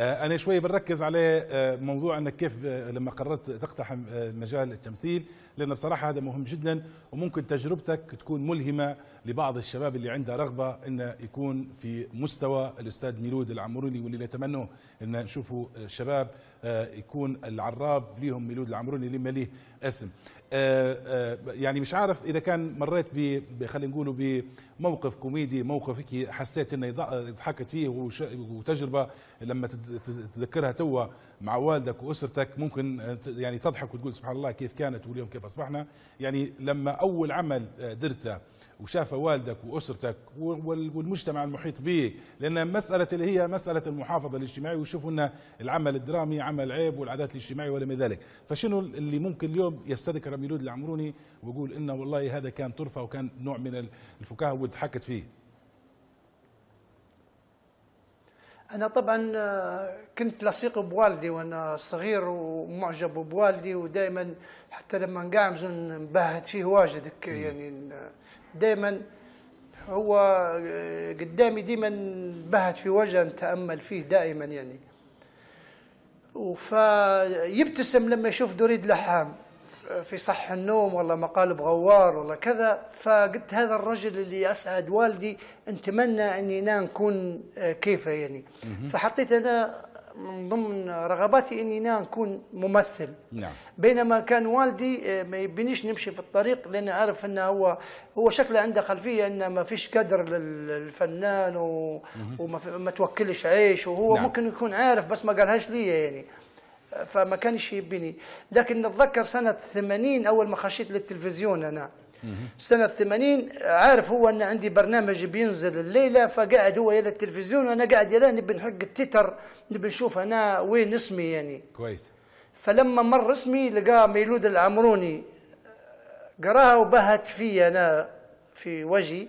آه، انا شوي بركز على آه، موضوع انك كيف آه، لما قررت تقتحم مجال التمثيل لانه بصراحه هذا مهم جدا وممكن تجربتك تكون ملهمه لبعض الشباب اللي عنده رغبه انه يكون في مستوى الاستاذ ميلود العمروني واللي نتمنوا ان نشوفه شباب يكون العراب ليهم ميلود العمروني لما ليه اسم آه، آه، يعني مش عارف اذا كان مريت ب خلينا نقولوا بموقف كوميدي موقف هيك حسيت انه ضحكت فيه وتجربه لما تتذكرها توا مع والدك واسرتك ممكن يعني تضحك وتقول سبحان الله كيف كانت واليوم كيف اصبحنا يعني لما اول عمل آه، درته وشافه والدك واسرتك والمجتمع المحيط بك لان مساله اللي هي مساله المحافظه الاجتماعيه ويشوفوا ان العمل الدرامي عمل عيب والعادات الاجتماعيه ولا ما ذلك فشنو اللي ممكن اليوم يستذكر ميلود العمروني ويقول انه والله هذا كان طرفه وكان نوع من الفكاهه وضحكت فيه انا طبعا آه، كنت لصيق بوالدي وانا صغير ومعجب بوالدي ودائما حتى لما نقعمز نبهت فيه واجد يعني دائما هو آه، قدامي ديما نبهت في وجهه نتامل فيه دائما يعني وفيبتسم لما يشوف دريد لحام في صح النوم والله مقالب غوار والله كذا فقلت هذا الرجل اللي اسعد والدي نتمنى اني انا نكون آه، كيفه يعني فحطيت انا من ضمن رغباتي اني انا نكون ممثل نعم. بينما كان والدي آه، ما يبينيش نمشي في الطريق لان اعرف انه هو هو شكله عنده خلفيه انه ما فيش قدر للفنان وما توكلش عيش وهو نعم. ممكن يكون عارف بس ما قالهاش لي يعني فما كانش يبيني لكن نتذكر سنة 80 أول ما خشيت للتلفزيون أنا سنة 80 عارف هو أن عندي برنامج بينزل الليلة فقاعد هو يلا التلفزيون وأنا قاعد يلا نبي نحق التتر نبي نشوف أنا وين اسمي يعني كويس فلما مر اسمي لقى ميلود العمروني قراها وبهت في أنا في وجهي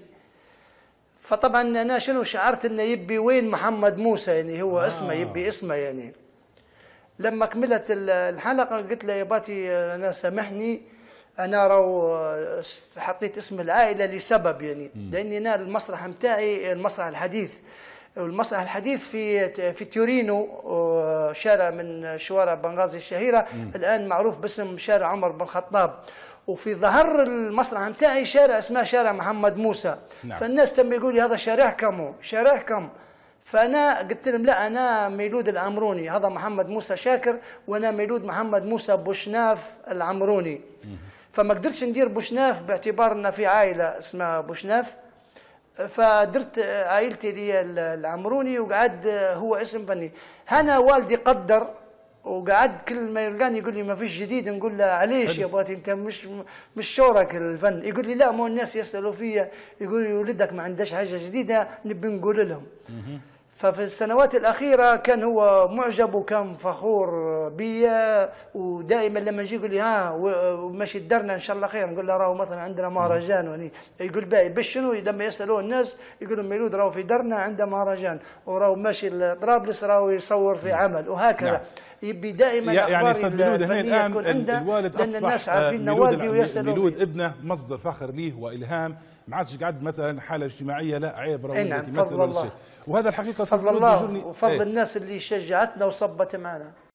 فطبعا أنا شنو شعرت أنه يبي وين محمد موسى يعني هو آه. اسمه يبي اسمه يعني لما كملت الحلقه قلت له يا باتي انا سامحني انا راهو آه، حطيت اسم العائله لسبب يعني لاني انا المسرح نتاعي المسرح الحديث والمسرح الحديث في في تورينو آه، شارع من شوارع بنغازي الشهيره مم. الان معروف باسم شارع عمر بن الخطاب وفي ظهر المسرح نتاعي شارع اسمه شارع محمد موسى نعم. فالناس تم يقول هذا شارعكم شارعكم فانا قلت لهم لا انا ميلود العمروني هذا محمد موسى شاكر وانا ميلود محمد موسى بوشناف العمروني فما قدرتش ندير بوشناف باعتبار ان في عائله اسمها بوشناف فدرت عائلتي لي العمروني وقعد هو اسم فني هنا والدي قدر وقعد كل ما يلقاني يقول لي ما فيش جديد نقول له علاش يا باتي انت مش مش شورك الفن يقول لي لا مو الناس يسالوا فيا يقول لي ولدك ما عندهاش حاجه جديده نبي نقول لهم ففي السنوات الأخيرة كان هو معجب وكان فخور بيا ودائما لما نجي يقول لي ها ماشي الدرنا إن شاء الله خير نقول له راهو مثلا عندنا مهرجان وني يقول باي باش شنو لما يسألوه الناس يقولوا ميلود راهو في درنا عنده مهرجان وراهو ماشي لطرابلس راهو يصور في نعم. عمل وهكذا نعم. يبي دائما يعني ميلود هنا الآن الوالد لأن أصبح الناس عارفين آه، والدي ويسألوه ميلود ابنه مصدر فخر ليه وإلهام ما عادش قاعد مثلا حاله اجتماعيه لا عيب رويه نعم فضل الله وهذا الحقيقه فضل الله وفضل ايه؟ الناس اللي شجعتنا وصبت معنا